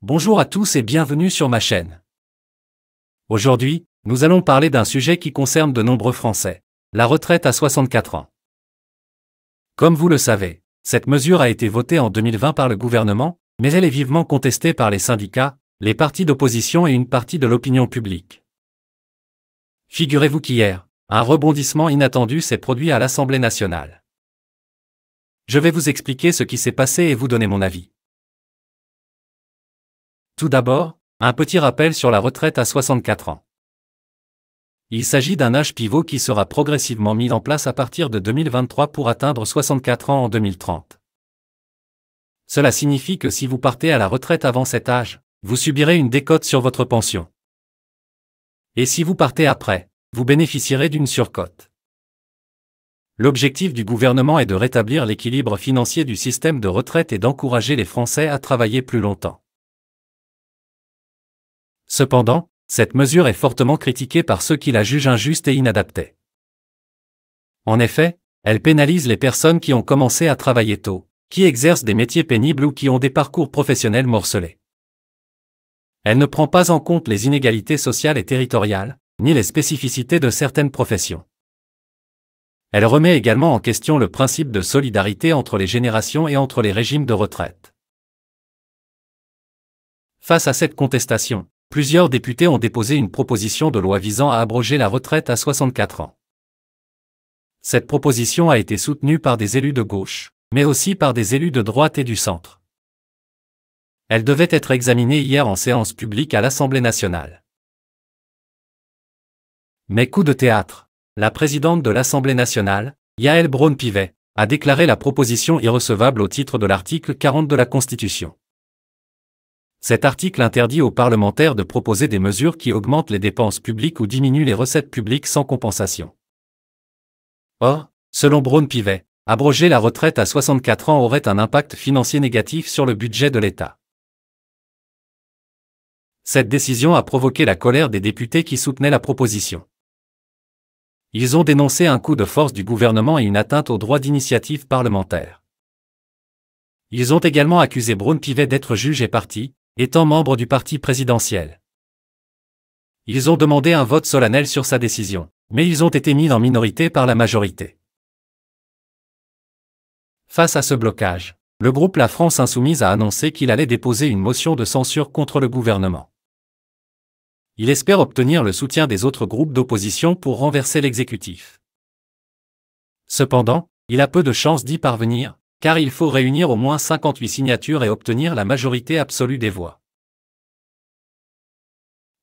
Bonjour à tous et bienvenue sur ma chaîne. Aujourd'hui, nous allons parler d'un sujet qui concerne de nombreux Français, la retraite à 64 ans. Comme vous le savez, cette mesure a été votée en 2020 par le gouvernement, mais elle est vivement contestée par les syndicats, les partis d'opposition et une partie de l'opinion publique. Figurez-vous qu'hier, un rebondissement inattendu s'est produit à l'Assemblée nationale. Je vais vous expliquer ce qui s'est passé et vous donner mon avis. Tout d'abord, un petit rappel sur la retraite à 64 ans. Il s'agit d'un âge pivot qui sera progressivement mis en place à partir de 2023 pour atteindre 64 ans en 2030. Cela signifie que si vous partez à la retraite avant cet âge, vous subirez une décote sur votre pension. Et si vous partez après, vous bénéficierez d'une surcote. L'objectif du gouvernement est de rétablir l'équilibre financier du système de retraite et d'encourager les Français à travailler plus longtemps. Cependant, cette mesure est fortement critiquée par ceux qui la jugent injuste et inadaptée. En effet, elle pénalise les personnes qui ont commencé à travailler tôt, qui exercent des métiers pénibles ou qui ont des parcours professionnels morcelés. Elle ne prend pas en compte les inégalités sociales et territoriales, ni les spécificités de certaines professions. Elle remet également en question le principe de solidarité entre les générations et entre les régimes de retraite. Face à cette contestation, plusieurs députés ont déposé une proposition de loi visant à abroger la retraite à 64 ans. Cette proposition a été soutenue par des élus de gauche, mais aussi par des élus de droite et du centre. Elle devait être examinée hier en séance publique à l'Assemblée nationale. Mais coup de théâtre, la présidente de l'Assemblée nationale, Yael Braun-Pivet, a déclaré la proposition irrecevable au titre de l'article 40 de la Constitution. Cet article interdit aux parlementaires de proposer des mesures qui augmentent les dépenses publiques ou diminuent les recettes publiques sans compensation. Or, selon Braun Pivet, abroger la retraite à 64 ans aurait un impact financier négatif sur le budget de l'État. Cette décision a provoqué la colère des députés qui soutenaient la proposition. Ils ont dénoncé un coup de force du gouvernement et une atteinte aux droits d'initiative parlementaire. Ils ont également accusé Braun Pivet d'être juge et parti, étant membre du parti présidentiel. Ils ont demandé un vote solennel sur sa décision, mais ils ont été mis en minorité par la majorité. Face à ce blocage, le groupe La France Insoumise a annoncé qu'il allait déposer une motion de censure contre le gouvernement. Il espère obtenir le soutien des autres groupes d'opposition pour renverser l'exécutif. Cependant, il a peu de chances d'y parvenir, car il faut réunir au moins 58 signatures et obtenir la majorité absolue des voix.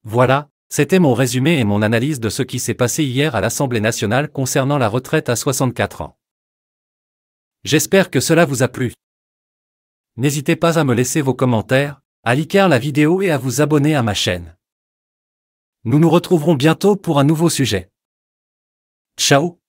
Voilà, c'était mon résumé et mon analyse de ce qui s'est passé hier à l'Assemblée nationale concernant la retraite à 64 ans. J'espère que cela vous a plu. N'hésitez pas à me laisser vos commentaires, à liker la vidéo et à vous abonner à ma chaîne. Nous nous retrouverons bientôt pour un nouveau sujet. Ciao